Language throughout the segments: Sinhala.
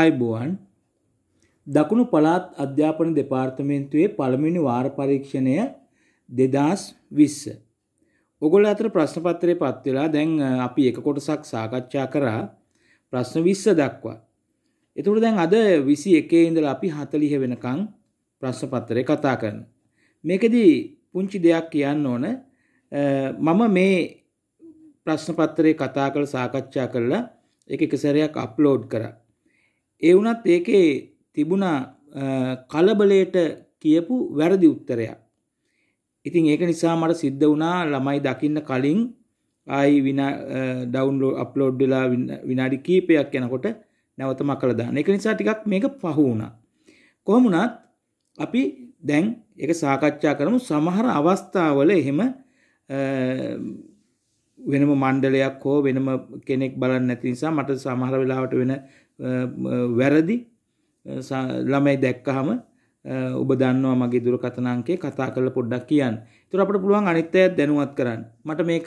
ආයිබෝවන් දකුණු පළාත් අධ්‍යාපන දෙපාර්තමේන්තුවේ පළමිනි වාර පරීක්ෂණය දෙදස් විස්ස. ඔගොල් අතර ප්‍රශ්නපත්‍රය පත්වෙලා දැන් අපි එක කොටසක් සාකච්ඡා කරා ප්‍රශ්න විස්ස දක්වා. එතුට දැන් අද විසි එකේ ඉඳල අපි හතලිහ වෙනකං ප්‍රශ්නපත්තරය කතා කරන. මේකදී පුංචි දෙයක් කියන්න ඕන මම මේ ප්‍රශ්නපත්තරය කතා කළ සාකච්ඡා කරලා එක එකසරයක් අප්ලෝඩ් කරා ඒ වුණත් ඒකේ තිබුණ කලබලයට කියපු වැරදි උත්තරයක්. ඉතින් ඒක නිසා මට සිද්ධ වුණා ළමයි දකින්න කලින් ආයි විනා ඩවුන්ලෝඩ් අප්ලෝඩ් වෙලා විනාඩි කීපයක් යනකොට නැවතම අකලා දාන්න. ඒක නිසා ටිකක් මේක පහු වුණා. කොහොම වුණත් අපි දැන් ඒක සාකච්ඡා කරමු සමහර අවස්ථාවල එහෙම වෙනම මණ්ඩලයක් හෝ වෙනම කෙනෙක් බලන්න නැති නිසා මට සමහර වෙලාවට වෙන වැරදි ළමයි දැක්කහම ඔබ දන්නවා මගේ දුරකතනංකේ කතා කරල පොඩ්ඩක් කියන්න තුර අපට පුළුවන් අනිත්තය දැනුවත් කරන්න මට මේක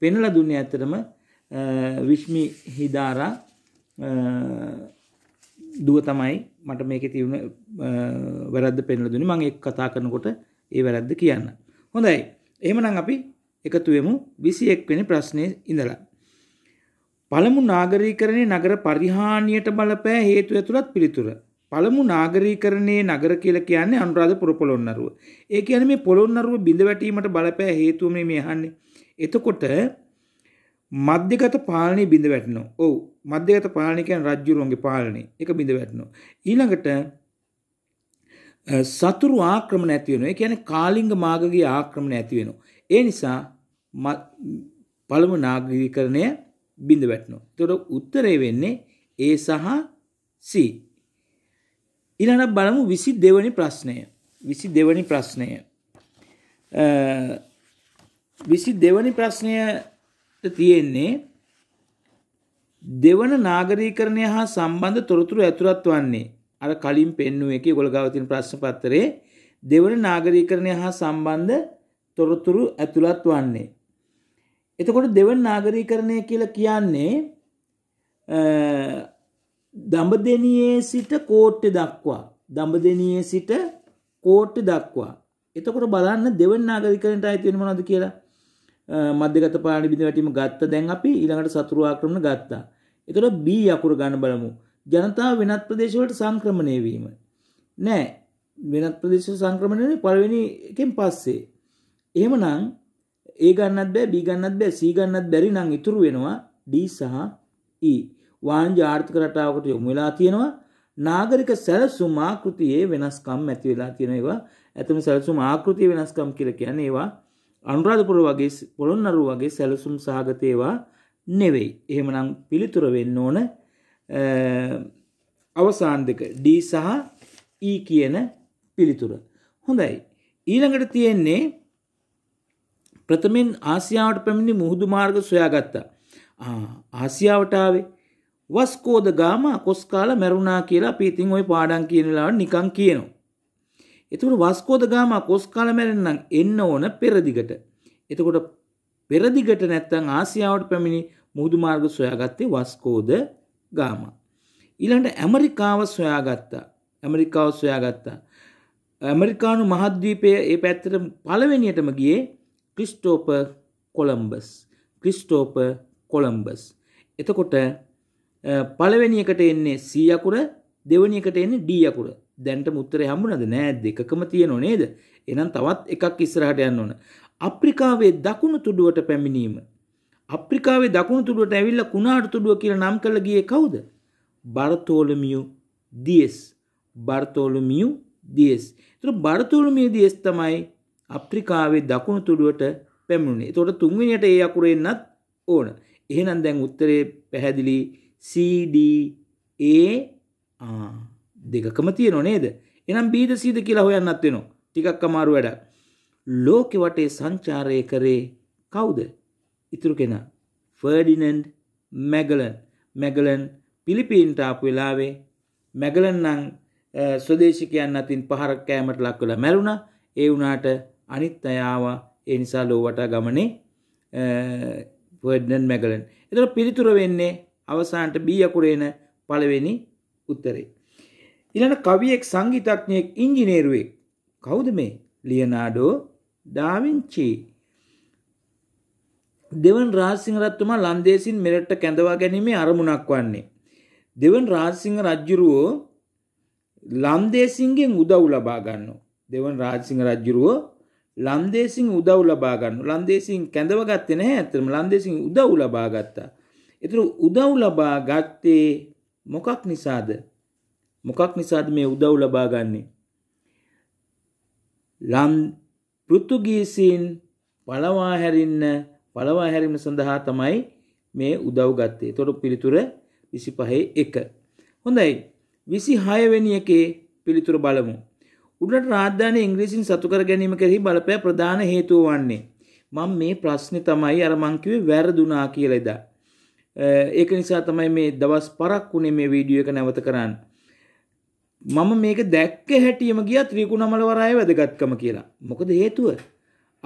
පෙනල දුන්නේ ඇතරම විශ්මි හිදාරා දුව තමයි මට මේක තිවුණ වැරද්ද පෙන්ල දුනි මං එක් කතා කරනකොට ඒ වැරද්ද කියන්න හොඳයි එහෙමනම් අපි එකතුවෙමු විසි එක්වෙනි ප්‍රශ්නය ඉඳලා පළමු නාගරීකරණය නගර පරිහානියට බලපෑ හේතු ඇතුළත් පිළිතුර. පළමු නාගරීකරණයේ නගර කියල කියන්නේ අනුරාධ පුර පොළොන්නරුව. ඒ කියන මේ පොළොන්නරුව බිඳ වැටීමට බලපෑ හේතුව මේ යහන්නේ. එතකොට මධ්‍යගත පාලනය බිඳ වැටනවා. ඔව් මධ්‍යගත පාලනය කියන්නේ රජුරුවන්ගේ පාලනය. ඒක බිඳ වැටෙනවා. ඊළඟට සතුරු ආක්‍රමණ ඇති වෙනවා. ඒ කියන්නේ කාලිංග මාර්ගගේ ආක්‍රමණ ඇති වෙනවා. ඒ නිසා පළමු නාගරීකරණය බිඳ වැටනවා. එතකොට උත්තරේ වෙන්නේ A සහ C. ඊළඟට බලමු 22 වෙනි ප්‍රශ්නය. 22 වෙනි ප්‍රශ්නය. අ 22 වෙනි ප්‍රශ්නයට තියෙන්නේ දෙවන නාගරීකරණය හා සම්බන්ධ තොරතුරු ඇතුළත් වන්නේ අර කලින් පෙන්වුව එකේ ඔයගොල්ලෝ ගාව තියෙන ප්‍රශ්න පත්‍රයේ දෙවන නාගරීකරණය හා සම්බන්ධ තොරතුරු ඇතුළත් වන්නේ එතකොට දෙවන් නාගරීකරණය කියල කියන්නේ දඹදනයේ සිට කෝට්ට දක්වා දඹදනයේ සිට කෝට්ට දක්වා එතකොට බලන්න දෙවන් නාගරිකරට අයිතිවෙන නොද කියලා මධ්‍යගත පාලි බිඳවැටීම ගත්ත දැන් අපි ඉළඟට සතුරවාක්‍රමණ ගත්තා එතොට බී අකුර ගණ බලමු ජනතාව වෙනත් ප්‍රදේශවලට සංක්‍රමණය වීම නෑ වෙනත් ප්‍රදේශ සංක්‍රමණය පළවෙනි එකෙන් පස්සේ එහෙමනම් ඒ ගන්නත් බෑ බී ගන්නත් බෑ සී ගන්නත් බැරි නම් ඉතුරු වෙනවා ඩී සහ ඊ e. වාණිජ ආර්ථික රටාවකට යොමු වෙලා තියෙනවා නාගරික සැලසුම් ආකෘතියේ වෙනස්කම් ඇති වෙලා තියෙන ඒවා ඇතම සැලසුම් ආකෘතිය වෙනස්කම් කියලා කියන්නේ ඒවා අනුරාධපුර වගේ පොළොන්නරුව වගේ සැලසුම් සහගත ඒවා නෙවෙයි එහෙමනම් පිළිතුර වෙන්න ඕන අවසාන දෙක D සහ E කියන පිළිතුර හොඳයි ඊළඟට තියෙන්නේ ප්‍රථමෙන් ආසියාවට පැමිණි මුහුදු මාර්ග සොයාගත්තා. ආසියාවටාවේ වස්කෝද ගාම කොස්කාල මැරුණා කියලා පීතින් ඔය පාඩන් කියනලාට නිකං කියනවා. එතුට වස්කෝද ගාම කොස්කාල මැරෙන්නම් එන්න ඕන පෙරදිගට. එතකොට පෙරදිගට නැත්තං ආසියාවට පැමිණි මුහුදු මාර්ග සොයාගත්තේ වස්කෝද ගාම. ඊළඟට ඇමරිකාව සොයාගත්තා ඇමරිකාව සොයාගත්තා. ඇමරිකානු මහද්වීපය ඒ පැත්තට පළවෙනියටම ගියේ ක්‍රිස්ටෝපර් කොළම්බස් ක්‍රිස්ටෝපර් කොළම්බස් එතකොට පළවෙනි එකට එන්නේ C අකුර දෙවෙනි එකට එන්නේ D අකුර දැන්ට මුත්තරේ හම්බුණද නෑ දෙකකම තියෙනව නේද එහෙනම් තවත් එකක් ඉස්සරහට යන්න ඕන අප්‍රිකාවේ දකුණු තුඩුවට පැමිණීම අප්‍රිකාවේ දකුණු තුඩුවට ඇවිල්ලා කුණාටු තුඩුව කියලා නම් කරලා ගියේ කවුද බර්තෝලමියු දියස් බර්තෝලමියු දියස් එතකොට බර්තෝලමියු දියස් තමයි අප්‍රිකාවේ දකුණු තුඩුවට පැමුණේ තොට තුන්විනියට ඒ අකුර එන්නත් ඕන එහෙනම් දැන් උත්තරේ පැහැදිලි CDA දෙකකම තියෙනව නේද එනම් බීද සීද කියලා හොයන්නත් වෙනවා ටිකක් අමාරු වැඩක් ලෝකෙ වටේ සංචාරය කරේ කවුද ඉතුරු කෙනා ෆර්ඩිනන්ඩ් මැගලන් මැගලන් පිලිපීන්ට ආපු වෙලාවේ මැගලන් නම් ස්වදේශිකයන් අතින් පහරක් කෑමට ලක් වෙලා මැරුණා ඒ වුණාට අනිත් අයාවා ඒ නිසා ලෝවට ගමනේ පඩන් මැගලන් එතට පිළිතුර වෙන්නේ අවසාන්ට බී අකුරේන පළවෙනි උත්තරේ. ඉලන කවියෙක් සංගීතඥයෙක් ඉංජිනේරුවෙක් කවුද මේ ලියනාඩෝ ඩාවිංචි දෙවන් රාසිංහ රත්තුමා ලන්දේසින් මෙරට්ට කැඳවා ගැනීමේ අරමුණක් වන්නේ. දෙවන් රාසිංහ රජ්ජුරුවෝ ලන්දේසින්ගෙන් උදව් ලබා ගන්නවා. දෙවන් රාජසිංහ රජ්ජුරුවෝ ලන්දේසින් උදව් ලබා ගන්න ලන්දේසින් කැඳව ගත්තේ නැහැ ඇත්තටම ලන්දේසින් උදව් ලබා ගත්තා. ඒතර උදව් ලබා ගත්තේ මොකක් නිසාද? මොකක් නිසාද මේ උදව් ලබා ගන්නේ? ලන් පෘතුගීසීන් පළවා හැරින්න පළවා හැරීම සඳහා තමයි මේ උදව් ගත්තේ. ඒතර පිළිතුර 25 1. හොඳයි. 26 වෙනි එකේ පිළිතුර බලමු. උඩට රාධ්‍යානය ඉංග්‍රීසින් සතුකර ගැනීම කෙරෙහි බලපෑ ප්‍රධාන හේතුව වන්නේ. මං මේ ප්‍රශ්නි තමයි අර මංකිවේ වැරදුනා කියලෙද. ඒක නිසා තමයි මේ දවස් පරක් වුණේ මේ වීඩියෝ එක නැවත කරන්න. මම මේක දැක්ක හැටියම ගිය ත්‍රීකුණමලවරය වැදගත්කම කියලා. මොකද හේතුව.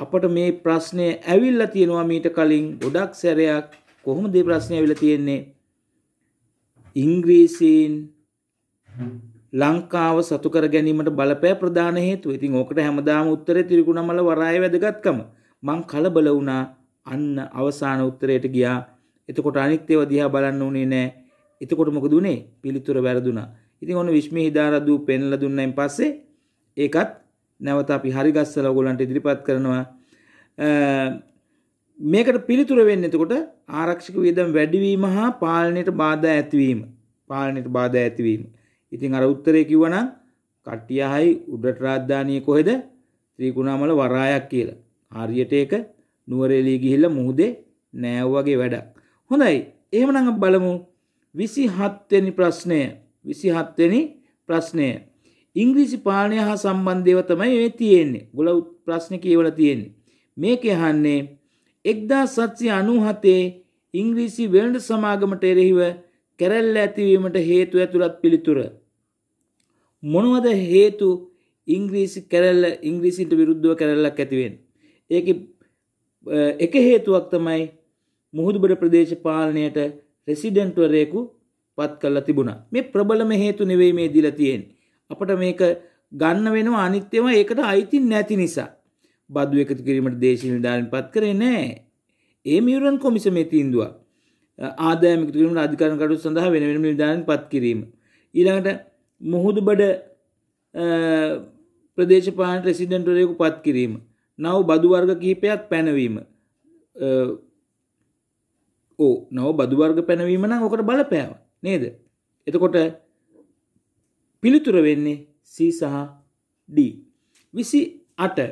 අපට මේ ප්‍රශ්නය ඇවිල්ල තියෙනවා මීට කලින් ගොඩක් සැරයක් කොහොම දේ ප්‍රශ්නය ඇවිල තියෙන්නේ. ඉංග්‍රීසින් ලංකාව සතුකර ගැනීමට බලපෑ ප්‍රධාන හේතු ඉතින් ඕකට හැමදාම උත්තරේ තිරිකුණමල වරාය වැදගත්කම මං කලබල වුණා අන්න අවසාන උත්තරයට ගියා එතකොට අනිත් ඒවා දිහා බලන්න උනේ නෑ එතකොට මොකද උනේ පිළිතුර වැරදුනා ඉතින් ඔන්න විශ්මී හිදාරදු පෙන්ලා දුන්නයින් පස්සේ ඒකත් නැවත අපි හරි ගස්සලා ඔයගොල්ලන්ට ඉදිරිපත් කරනවා මේකට පිළිතුර වෙන්නේ එතකොට ආරක්ෂක වියදම් වැඩිවීම හා පාලනයට බාධා ඇතිවීම පාලනයට බාධා ඇතිවීම ඉතින් අර උත්තරය කිව්වනම් කට්ටියහයි උඩට රාජධානිය කොහෙද? ත්‍රිකුණාමල වරායක් කියලා. හරියට ඒක නුවරඑළිය ගිහිල්ලා මුහුදේ නෑව වගේ වැඩක්. හොඳයි. එහෙමනම් බලමු 27 වෙනි ප්‍රශ්නය. 27 වෙනි ප්‍රශ්නය. ඉංග්‍රීසි පාලනය හා සම්බන්ධව තමයි මේ තියෙන්නේ. ගොල ප්‍රශ්න කියවලා තියෙන්නේ. මේක අහන්නේ 1797 ඉංග්‍රීසි වෙළඳ සමාගමට එරෙහිව කැරැල්ල ඇතිවීමට හේතු ඇතුළත් පිළිතුර. මොනවද හේතු ඉංග්‍රීසි කැරැල්ල ඉංග්‍රීසිට විරුද්ධව කැරැල්ලක් ඇතිවෙන්. ඒක එක හේතුවක් තමයි මුහුදුබඩ ප්‍රදේශ පාලනයට රෙසිඩෙන්ට්වරයෙකු පත් කල්ලා තිබුණ මේ ප්‍රබලම හේතු නෙවෙයි මේ දිල තියෙන් අපට මේක ගන්න වෙනවා අනිත්‍යම ඒකට අයිති නැති නිසා බදු එකතු කිරීමට දේශීනිධාරින් පත් කරේ නෑ ඒ මියුරන් කොමිසමේ තිීන්දවා ආදායම එකතු කිරීමට අධිකරණ කටයුතු සඳහා වෙන වෙනම නිලධාරීන් පත් කිරීම. ඊළඟට මුහුදු බඩ ප්‍රදේශපාලන රෙසිඩන්ට්වරයෙකු පත් කිරීම. නව බදු වර්ග කිහිපයක් පැනවීම. ඕ නව බදු වර්ග පැනවීම නම් ඔකට බලපෑව නේද? එතකොට පිළිතුර වෙන්නේ C සහ D. 28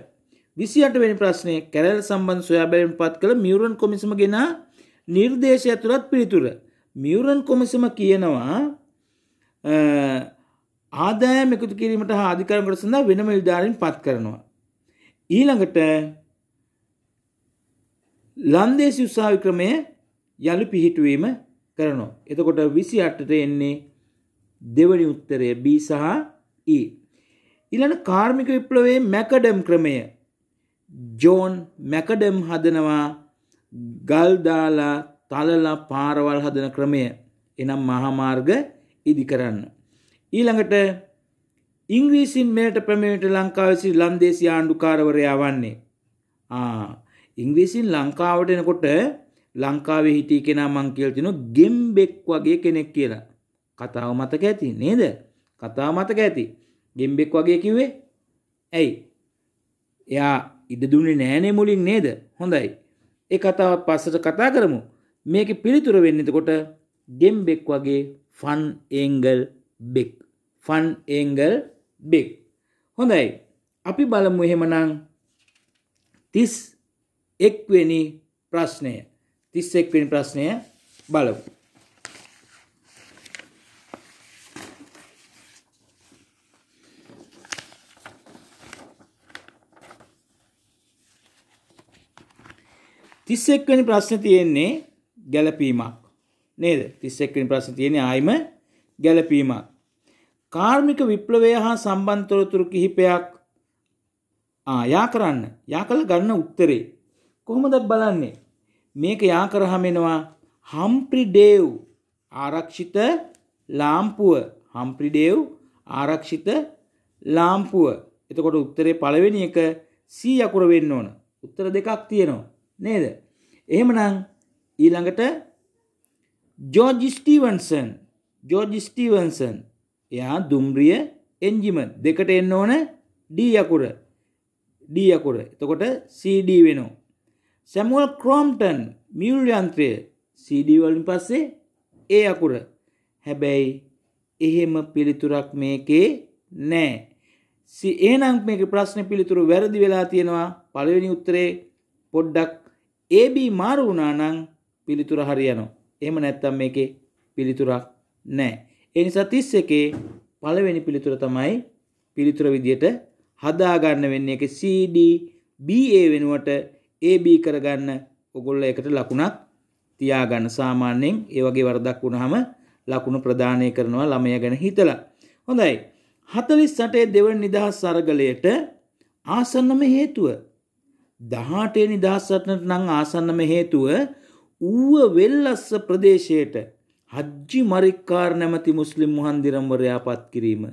28 වෙනි ප්‍රශ්නේ කැරල් සම්බන්ධ සොයාබැලීම් පත් කළ මියුරන් කොමිසම ගෙනා නිර්දේශය ඇතුළත් පිළිතුර මියවරන් කොමිසම කියනවා ආදායම එකතු කිරීමට හා අධිකරමට සඳහා වෙනම නිලධාරීන් පත් කරනවා. ඊළඟට ලන්දේසි උසාවි ක්‍රමය යළි පිහිටුවීම කරනවා. එතකොට 28ට එන්නේ දෙවනි උත්තරය B සහ E. ඊළඟ කාර්මික විප්ලවයේ මැකඩම් ක්‍රමය ජෝන් මැකඩම් හදනවා ගල්දාලා තලලා පාරවල් හදන ක්‍රමය එනම් මහමාර්ග ඉදි කරන්න. ඊළඟට ඉංග්‍රීසින් මෙයට ප්‍රමේට ලංකාවසි ලන්දේසි ආණ්ඩුකාරවරයා වන්නේ. ඉංග්‍රීසින් ලංකාවට එනකොට ලංකාවේ හිටිය කෙනා මංකේල්තින ගෙම්බෙක් වගේ කෙනෙක් කියලා. කතාව මතක ඇති නේද කතාව මතක ඇති ගෙම්බෙක් වගේ කිව්වේ ඇයි එයා ඉඩ දුන්නේ නෑනේ මුලින් නේද හොඳයි ඒ කතාවත් පස්සට කතා කරමු මේක පිළිතුර වෙන්නතකොට ගෙම්බෙක් වගේ ෆන් ඒංගල් බෙක් ෆන් ඒංගල් බෙක් හොඳයි අපි බලමු එහෙමනං තිස් එක්වෙනි ප්‍රශ්නය තිස් එක්වෙනි ප්‍රශ්නය බලපු 31 වෙනි ප්‍රශ්නේ තියෙන්නේ ගැළපීමක්. නේද? 31 වෙනි ප්‍රශ්නේ තියෙන්නේ ආයිම ගැළපීමක්. කාර්මික විප්ලවය හා සම්බන්ධ තොරතුරු කිහිපයක් ආ යා කරන්න. යා කළ ගන්න උත්තරේ. කොහොමද බලන්නේ? මේක යා කරාම එනවා හම්ප්‍රි ඩේව් ආරක්ෂිත ලාම්පුව. හම්ප්‍රි ඩේව් ආරක්ෂිත ලාම්පුව. එතකොට උත්තරේ පළවෙනි එක C අකුර වෙන්න ඕන. උත්තර දෙකක් තියෙනවා. නේද එහෙමනම් ඊළඟට ජෝජි ස්ටීවන්සන් ජෝජි ස්ටීවන්සන් එයා දුම්රිය එන්ජිම දෙකට එන්න ඕන ඩීයකුර ඩීයකුර එතකොට CD වෙනෝ සැමුවල් ක්‍රෝම්ටන් මියල් යන්ත්‍රය CDවලින් පස්සේ ඒ අකුර හැබැයි එහෙම පිළිතුරක් මේකේ නෑ ඒනං මේක ප්‍රශ්න පිළිතුරු වැරදි වෙලා තියෙනවා පළවෙනි උත්තරේ පොඩ්ඩක් AB මාරු වුණා නම් පිළිතුර හරියනවා. එහෙම නැත්නම් මේකේ පිළිතුරක් නැහැ. ඒ නිසා 31 පළවෙනි පිළිතුර තමයි පිළිතුර විදියට හදා ගන්න වෙන්නේ ඒක CD BA වෙනුවට AB කරගන්න ඔගොල්ලෝ එකට ලකුණක් තියා ගන්න. සාමාන්‍යයෙන් ඒ වගේ වරදක් වුණාම ලකුණු ප්‍රදානය කරනවා ළමයා ගැන හිතලා. හොඳයි. 48 දෙවන නිදහස් සරගලයට ආසන්නම හේතුව දහටේ නිදහස්සටනට නං ආසන්නම හේතුව ඌව වෙල්ලස්ස ප්‍රදේශයට හජ්ජි මරික්කාර නැමති මුස්ලිම් මුහන්දිරම්වරයා පත් කිරීම.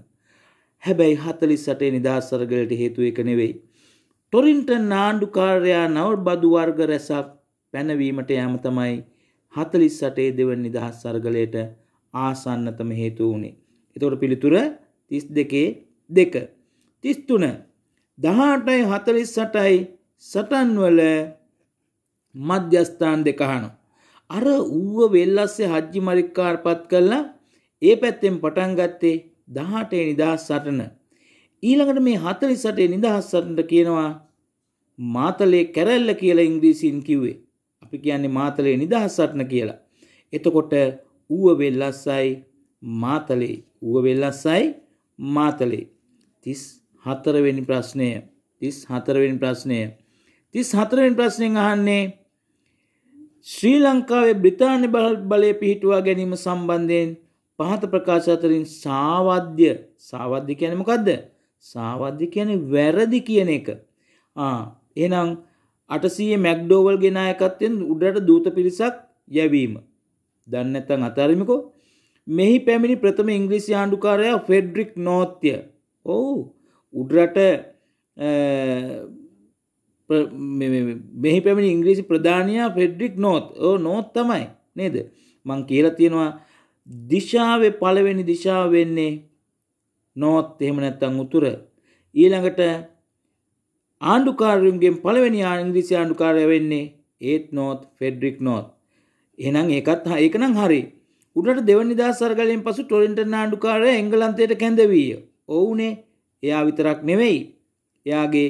හැබැයි හතලි සටේ නිදහස්සරගලට හේතුව එක නෙවෙයි. ටොරින්ටන් නාණ්ඩුකාරයා නවර් බදුවර්ග රැසක් පැනවීමට යෑම තමයි හතලිස් සටේ දෙවන් නිදහස් සර්ගලයට ආසන්නතම හේතු වුණේ. එතොට පිළිතුර තිස් දෙකේ දෙක. තිස්තුන දහටයි හතලිස් සටයි සටන්වල මධ්‍යස්ථාන් දෙකහනු. අර ඌව වෙල්ලස්සේ හජ්ජි මරික්කාර්පත් කරලා ඒ පැත්තෙන් පටන්ගත්තේ දහටේ නිදහස් සටන. ඊළඟට මේ හතලි සටේ නිදහස් සටට කියනවා මාතලේ කැරැල්ල කියලා ඉංග්‍රීසින් කිව්වේ. අපි කියන්නේ මාතලේ නිදහස් සටන කියලා. එතකොට ඌව වෙල්ලස්සයි මාතලේ ඌව වෙල්ලස්සයි මාතලේ. තිස් හතරවෙනි ප්‍රශ්නය තිස් හතරවෙනි ප්‍රශ්නය තිස් හතරෙන් ප්‍රශ්නෙන් අහන්නේ ශ්‍රී ලංකාවේ බ්‍රිතාන්‍ය බලය පිහිටුවා ගැනීම සම්බන්ධයෙන් පහත ප්‍රකාශ අතරින් සාවද්‍ය සාවද්‍ය කියන මොකක්ද සාවද්‍ය කියන වැරදි කියන එක එනම් අටසයේ මැක්්ඩෝවල් ගෙනායකත්යෙන් උඩට දූත පිරිසක් යැවීම දන්නඇතන් අතාරමිකෝ මෙහි පැමිණි ප්‍රථම ඉංග්‍රීසි ආණ්ඩුකාරයා ෆෙඩ්රික් නෝත්‍ය ඕ උඩරට මෙහි පැමිණි ඉංග්‍රීසි ප්‍රධානයා ෆෙඩ්ඩික් නෝත් ඕ නෝත් තමයි නේද මං කියලා තියෙනවා දිශාව පලවෙනි දිශාව වෙන්නේ නෝත් එහෙම නැත්තං උතුර ඊළඟට ආණ්ඩුකාරයුන්ගෙන් පලවෙනි ආංග්‍රීසි ආණ්ඩුකාරය වෙන්නේ ඒත් නෝත් ෆෙඩ්ඩික් නෝත් එනම් ඒකත් ඒකනම් හරි උඩට දෙවනි දාසරගලෙන් පසු ටොරෙන්ටන ආණ්ඩුකාරය එංගලන්තයට කැඳවීය ඔවුනේ එයා විතරක් නෙවෙයි එයාගේ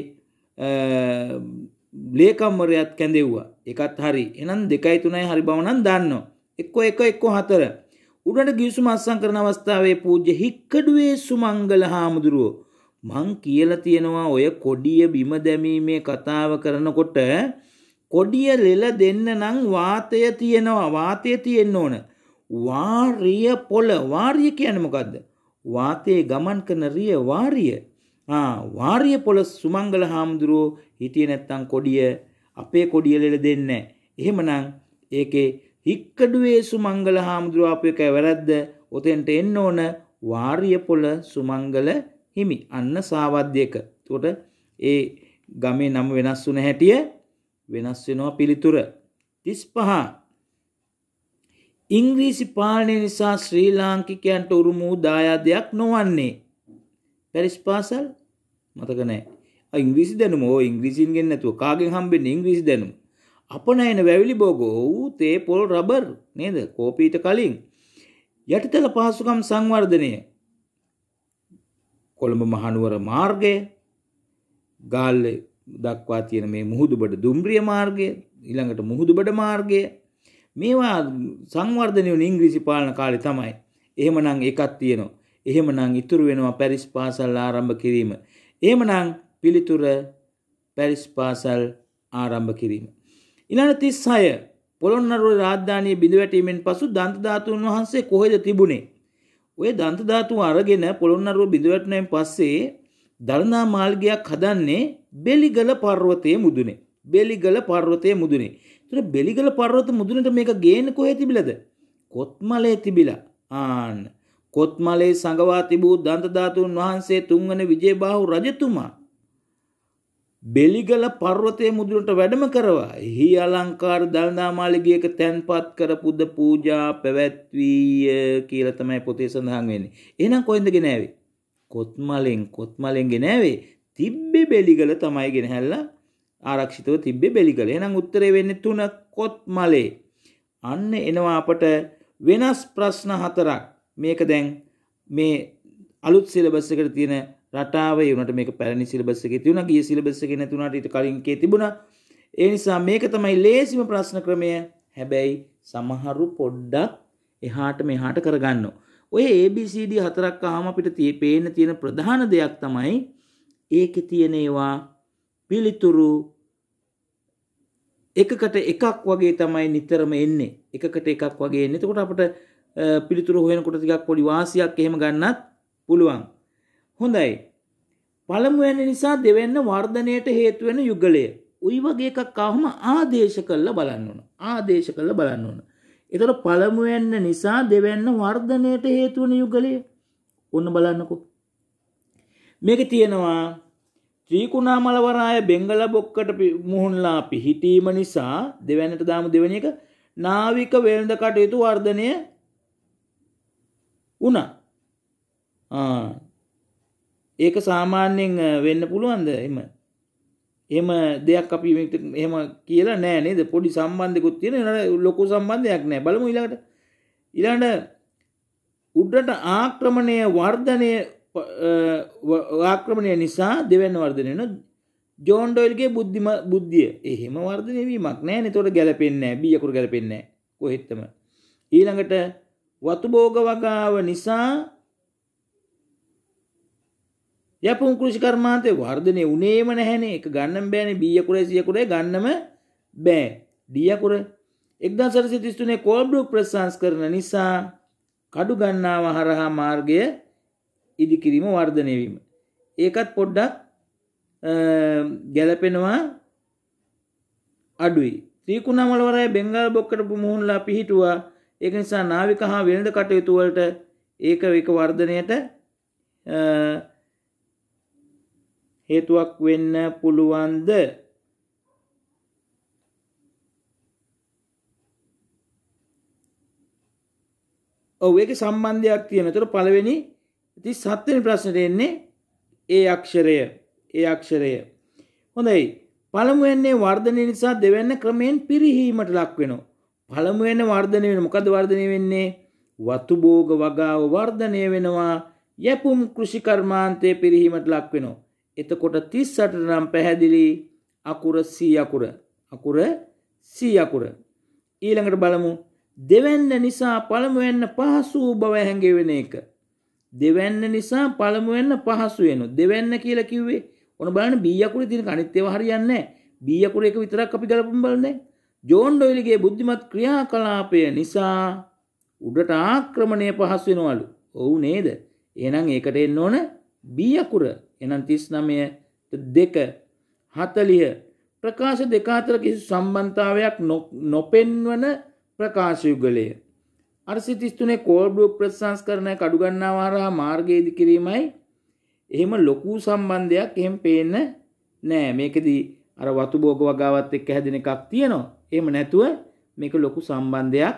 ලේකම්මරයත් කැඳෙව්වා එකත් හරි එනම් දෙකයි තුනයි හරි බවනන් දන්නවා. එක්කෝ එක එක්කෝ හතර. උඩට ගිවිසුම අත්සන් කරන අවස්ථාවේ පූජ්‍ය හික්කඩුවේ සුමංගල හාමුදුරුවෝ. මං කියලා තියෙනවා ඔය කොඩිය බිම දැමීමේ කතාව කරනකොට කොඩිය ලෙල දෙන්න නම් වාතය තියෙනවා වාතය තියෙන්න ඕන. වාර්ය පොළ වාර්ය කියන්නේ මොකද්ද? වාතයේ ගමන් කරන රිය වාර්ය වාර්ය පොළ සුමංගල හාමුදුරුවෝ හිටිය නැත්තං කොඩිය අපේ කොඩියලෙල දෙන්න. එහෙමනං ඒකේ හික්කඩුවේ සුමංගල හාමුදුරුව අප එක වැරැද්ද ඔතෙන්ට එන්න ඕන වාර්ය පොළ සුමංගල හිමි අන්න සාවද්‍යක. තොට ඒ ගමේ නම වෙනස් වුන හැටිය වෙනස් වෙනවා පිළිතුර. තිස් පහ ඉංග්‍රීසි පාලනය නිසා ශ්‍රී ලාංකිකයන්ට උරුමූ දායාදයක් නොවන්නේ. පැරිස් පාසල් මතක නෑ ඉංග්‍රීසි දැනුම ඕ ඉංග්‍රීසින්ගෙන් නැතුව කාගෙන් හම්බෙන් ඉංග්‍රීසි දැනුම් අපනයන වැවිලි බෝගෝ වූ තේ පොල් රබර් නේද කෝපීට කලින් යටිතල පහසුකම් සංවර්ධනය කොළඹ මහනුවර මාර්ගය ගාල්ල දක්වා තියෙන මේ මුහුදුබඩ දුම්රිය මාර්ගය ඊළඟට මුහුදුබඩ මාර්ගය මේවා සංවර්ධනය ඉංග්‍රීසි පාලන කාලෙ තමයි එහෙමනම් එකක් තියෙනවා එහෙමනම් ඉතුරු වෙනවා පැරිස් පාසල් ආරම්භ කිරීම. එහෙමනම් පිළිතුර පැරිස් පාසල් ආරම්භ කිරීම. ඉළඟ 36 පොළොන්නරුව රාජධානිය බිඳවැටීමෙන් පසු දන්ත ධාතුන් වහන්සේ කොහෙද තිබුණේ? ඔය දන්ත ධාතුව අරගෙන පොළොන්නරුව බිඳවැටුණෙන් පස්සේ දළදා මාර්ගයක් හදන්නේ බෙලිගල පර්වතයේ මුදුනේ. බෙලිගල පර්වතයේ මුදුනේ. ඒතර බෙලිගල පර්වත මුදුනට මේක ගේන්නේ කොහෙ තිබිලද? කොත්මලේ තිබිලා. ආන්න. කොත්මලේ සඟවා තිබූ දන්තධාතුන් වහන්සේ තුන්වන විජේබාහු රජතුමා බෙලිගල පර්වතය මුදුරට වැඩම කරවා හි අලංකාර දළදාමාලිගියක තැන්පත් කර පුද පූජා පැවැත්වීය කියලතමයි පොතේ සඳහන් වෙන්නේ. එනම් කොයිඳ ගෙනෑවේ. කොත්මලෙන් කොත්මලෙන් ගෙනෑවේ තිබ්බෙ බෙලිගල තමයි ගෙනහැල්ල ආරක්ෂිතව තිබ්බෙ බෙලිගල එනම් උත්තරේ වෙන්න තුන කොත්මලේ. අන්න එනවා අපට වෙනස් ප්‍රශ්න හතරක් මේක දැන් මේ අලුත් සිලබස්සකට තියෙන රටාව වුණට මේ පැරණි සිලබස්ස එක තිවුණ ගිය සිලබස්ස එක නැතුනට ඉට කලින්කේ තිබුණ ඒ නිසා මේක තමයි ලේසිම ප්‍රශ්න ක්‍රමය හැබැයි සමහරු පොඩ්ඩක් එහාට මෙහාට කරගන්න. ඔය ABCD හතරක් ආම අපිට තිය පේන තියෙන ප්‍රධාන දෙයක් තමයි ඒක තියෙනේවා පිළිතුරු එකකට එකක් වගේ තමයි නිතරම එන්නේ එකකට එකක් වගේ එන්නේ එතකොට අපට පිළිතුරු හොයනකොට ටිකක් පොඩි වාසියක් එහෙම ගන්නත් පුළුවන්. හොඳයි. පළමුවැන්න නිසා දෙවෙන්න වර්ධනයට හේතුවෙන යුගලය. උයි වගේ එකක් අහම ආදේශ කල්ල බලන්න ඕන. ආදේශ කල්ල බලන්න ඕන. එතකොට පළමුවැන්න නිසා දෙවෙන්න වර්ධනයට හේතුවන යුගලය. ඔන්න බලන්නකො. මේක තියෙනවා ත්‍රීකුණාමලවරාය බෙංගල බොක්කට මුහුණලා පිහිටීම නිසා දෙවැන්නට දාම දෙවැනි එක නාවික වෙළඳ කටයුතු වර්ධනය වුණා ඒක සාමාන්‍යයෙන් වෙන්න පුළුවන්ද එම එම දෙයක් අපි එහෙම කියලා නෑ නේද පොඩි සම්බන්ධකුත් තියෙන නට ලොකු සම්බන්ධයක් නෑ බලමු ඉලාට ඉලාට උඩට ආක්‍රමණය වර්ධනය ආක්‍රමණය නිසා දෙවැන්න වර්ධනයන ජෝන්ඩොයිල්ගේ බුද්ධිම බුද්ධිය එහෙම වර්ධනයවීමක් නෑ නතොට ගැලපෙන්න්න බියකුරු ගැලපෙන්නේ කොහෙත්තම ඊළඟට වතුභෝග වගාව නිසා යපුන් කෘෂි කර්මාන්තය වර්ධනය උනේම නැහැන එක ගන්නම් බෑන බියකුරේ සියකුරේ ගන්නම බෑ ඩියකුර එක්දා සරසි තිස්තුනේ කෝල්බ්ලුක් ප්‍රසංස් කරන නිසා කඩු ගන්නාව හරහා මාර්ගය ඉදිකිරීම වර්ධනයවීම. ඒකත් පොඩ්ඩක් ගැලපෙනවා අඩුයි. ත්‍රීකුණමලවරය බෙංගල් බොක්කට පුමුහුන්ලා පිහිටුවා ඒක නිසා නාවික හා වෙළඳ කටයුතු වලට ඒක එක වර්ධනයට හේතුවක් වෙන්න පුළුවන්ද ඔව් ඒක සම්බන්ධයක් තියෙන. ඒතර පළවෙනි 37 වෙනි ප්‍රශ්නෙට එන්නේ ඒ අක්ෂරය. ඒ අක්ෂරය. හොඳයි. පළමුවෙන්නේ වර්ධනය නිසා දෙවැන්න ක්‍රමයෙන් පිරිහීමට ලක් වෙනවා. පළමුවෙන වර්ධනය වෙන මොකද වර්ධනය වෙන්නේ වතු බෝග වගාව වර්ධනය වෙනවා යැපුම් කෘෂිකර්මාන්තය පිරිහීමට ලක් වෙනවා. එතකොට තිස්සට නම් පැහැදිලි අකුර සීයකුර අකුර සීයකුර. ඊළඟට බලමු දෙවැන්න නිසා පළමුවෙන්න පහසු බව හැඟවෙන එක. දෙවැන්න නිසා පළමුවෙන්න පහසු වෙන දෙවැන්න කියලා කිව්වේ ඔන බලන්න බීයකුර තින අනිත්‍යව හරියන්නේ බීයකුර එක විතරක් අපි ගලපම් බලන්නේ ජෝන්ඩොයිලිගේ බුද්ධිමත් ක්‍රියාකලාපය නිසා උඩට ආක්‍රමණය පහස් වෙනවලු ඔවු නේද එනම් ඒකට එන්න ඕන බියකුර එනම් තිස් නමය දෙක හතලිය ප්‍රකාශ දෙකාතර කිසි සම්බන්ධාවයක් නොපෙන්වන ප්‍රකාශයුගලය අර්සිතිස්තුනේ කෝල්බ්ලු ප්‍රසංස් කරණය කඩුගන්නවාරහා මාර්ගයේදි කිරීමයි එහෙම ලොකු සම්බන්ධයක් එහෙම පේන්න නෑ මේකදී අර වතු බෝග වගාවත් එක් හැදෙන එකක් තියෙනවා එම නැතුව මේක ලොකු සම්බන්ධයක්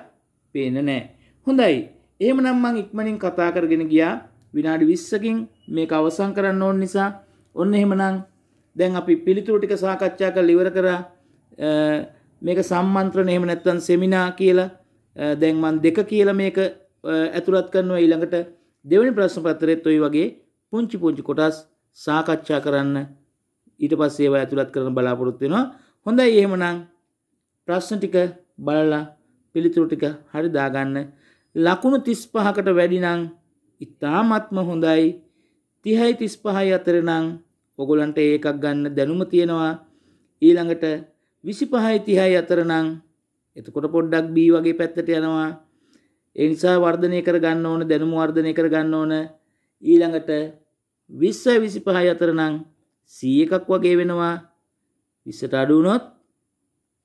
පේන නෑ හොඳයි ඒම නම්මං ඉක්මනින් කතා කරගෙන ගියා විනාඩි විස්සකින් මේක අවසන් කරන්න ඕන නිසා ඔන්න එහෙමනම් දැන් අපි පිළිතුරු ටික සාකච්ඡා කරලා ඉවර කරා මේක සම්මන්ත්‍රණ එහෙම නැත්නම් සෙමිනා කියලා දැන් මම දෙක කියලා මේක ඇතුළත් කරනවා ඊළඟට දෙවෙනි ප්‍රශ්න පත්‍රෙත් ওই වගේ පුංචි පුංචි කොටස් සාකච්ඡා කරන්න ඊට පස්සේ ඒවා ඇතුළත් කරන බලාපොරොත්තු වෙනවා. හොඳයි එහෙමනම් ප්‍රශ්න ටික බලලා පිළිතුරු ටික හරි දාගන්න. ලකුණු 35කට වැඩි නම් ඉතාමත්ම හොඳයි. 30යි 35යි අතර නම් ඔගොල්ලන්ට ඒකක් ගන්න දැනුම තියෙනවා. ඊළඟට 25යි 30යි අතර නම් එතකොට පොඩ්ඩක් B වගේ පැත්තට යනවා. ඒ නිසා වර්ධනය කර ගන්න ඕන දැනුම වර්ධනය කර ගන්න ඕන. ඊළඟට 20 25 අතර නම් සී එකක් වගේ වෙනවා විස්සට අඩුවනොත්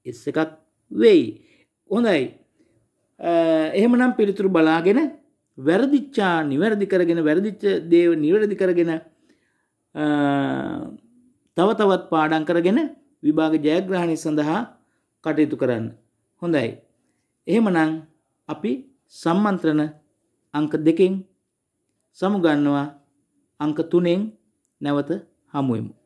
එස් එකක් වෙයි හොඳයි එහෙමනම් පිළිතුරු බලාගෙන වැරදිච්චා නිවැරදි කරගෙන වැරදිච්ච දේව නිවැරදි කරගෙන තව තවත් පාඩම් කරගෙන විභාග ජයග්‍රහණය සඳහා කටයුතු කරන්න. හොඳයි. එහෙමනම් අපි සම්මන්ත්‍රණ අංක දෙකෙන් සමුගන්නවා අංක තුනෙන් නැවත 哈木。